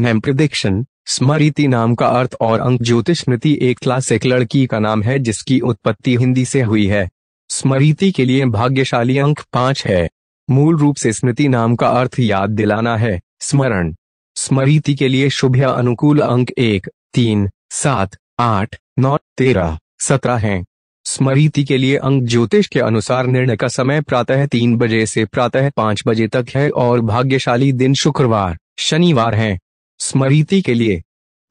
name prediction स्मृति नाम का अर्थ और अंक ज्योतिष स्मृति एक क्लासिक लड़की का नाम है जिसकी उत्पत्ति हिंदी से हुई है स्मृति के लिए भाग्यशाली अंक पांच है मूल रूप से स्मृति नाम का अर्थ याद दिलाना है स्मरण स्मृति के लिए शुभ या अनुकूल अंक एक तीन सात आठ नौ तेरह सत्रह है स्मृति के लिए अंक ज्योतिष के अनुसार निर्णय का समय प्रातः तीन बजे से प्रातः पांच बजे तक है और भाग्यशाली दिन शुक्रवार शनिवार है स्मृति के लिए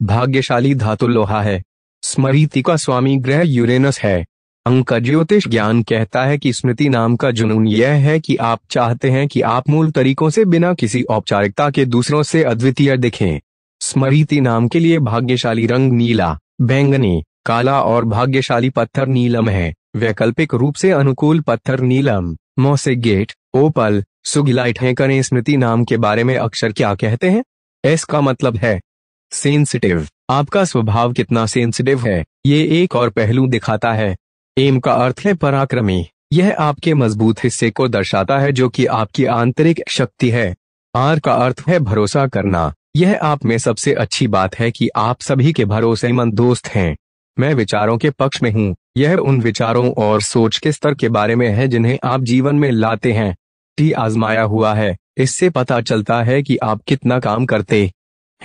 भाग्यशाली धातु लोहा है स्मृति का स्वामी ग्रह यूरेनस है अंक ज्योतिष ज्ञान कहता है कि स्मृति नाम का जुनून यह है कि आप चाहते हैं कि आप मूल तरीकों से बिना किसी औपचारिकता के दूसरों से अद्वितीय दिखें स्मृति नाम के लिए भाग्यशाली रंग नीला बैंगनी काला और भाग्यशाली पत्थर नीलम है वैकल्पिक रूप से अनुकूल पत्थर नीलम मोसे गेट ओपल सुगिलाइट है करें स्मृति नाम के बारे में अक्षर क्या कहते हैं एस का मतलब है सेंसिटिव आपका स्वभाव कितना सेंसिटिव है ये एक और पहलू दिखाता है एम का अर्थ है पराक्रमी यह आपके मजबूत हिस्से को दर्शाता है जो कि आपकी आंतरिक शक्ति है आर का अर्थ है भरोसा करना यह आप में सबसे अच्छी बात है कि आप सभी के भरोसेमंद दोस्त हैं मैं विचारों के पक्ष में हूँ यह उन विचारों और सोच के स्तर के बारे में है जिन्हें आप जीवन में लाते हैं टी आजमाया हुआ है इससे पता चलता है कि आप कितना काम करते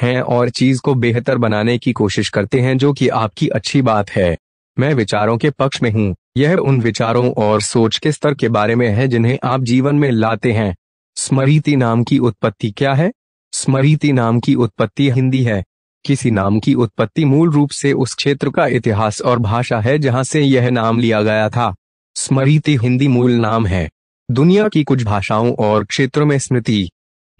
हैं और चीज को बेहतर बनाने की कोशिश करते हैं जो कि आपकी अच्छी बात है मैं विचारों के पक्ष में हूँ यह उन विचारों और सोच के स्तर के बारे में है जिन्हें आप जीवन में लाते हैं स्मृति नाम की उत्पत्ति क्या है स्मृति नाम की उत्पत्ति हिंदी है किसी नाम की उत्पत्ति मूल रूप से उस क्षेत्र का इतिहास और भाषा है जहां से यह नाम लिया गया था स्मृति हिंदी मूल नाम है दुनिया की कुछ भाषाओं और क्षेत्रों में स्मृति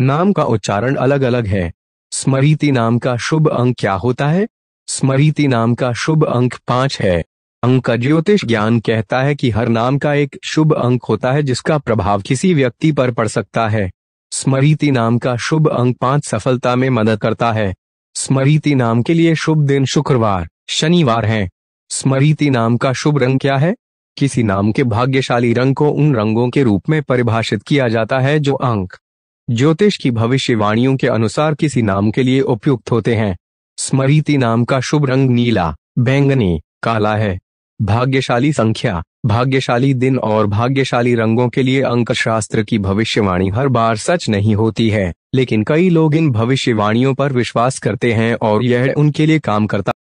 नाम का उच्चारण अलग अलग है स्मृति नाम का शुभ अंक क्या होता है स्मृति नाम का शुभ अंक पांच है अंक ज्योतिष ज्ञान कहता है कि हर नाम का एक शुभ अंक होता है जिसका प्रभाव किसी व्यक्ति पर पड़ सकता है स्मृति नाम का शुभ अंक पांच सफलता में मदद करता है स्मृति नाम के लिए शुभ दिन शुक्रवार शनिवार है स्मृति नाम का शुभ रंग क्या है किसी नाम के भाग्यशाली रंग को उन रंगों के रूप में परिभाषित किया जाता है जो अंक ज्योतिष की भविष्यवाणियों के अनुसार किसी नाम के लिए उपयुक्त होते हैं स्मृति नाम का शुभ रंग नीला बैंगनी काला है भाग्यशाली संख्या भाग्यशाली दिन और भाग्यशाली रंगों के लिए अंक शास्त्र की भविष्यवाणी हर बार सच नहीं होती है लेकिन कई लोग इन भविष्यवाणियों पर विश्वास करते हैं और यह उनके लिए काम करता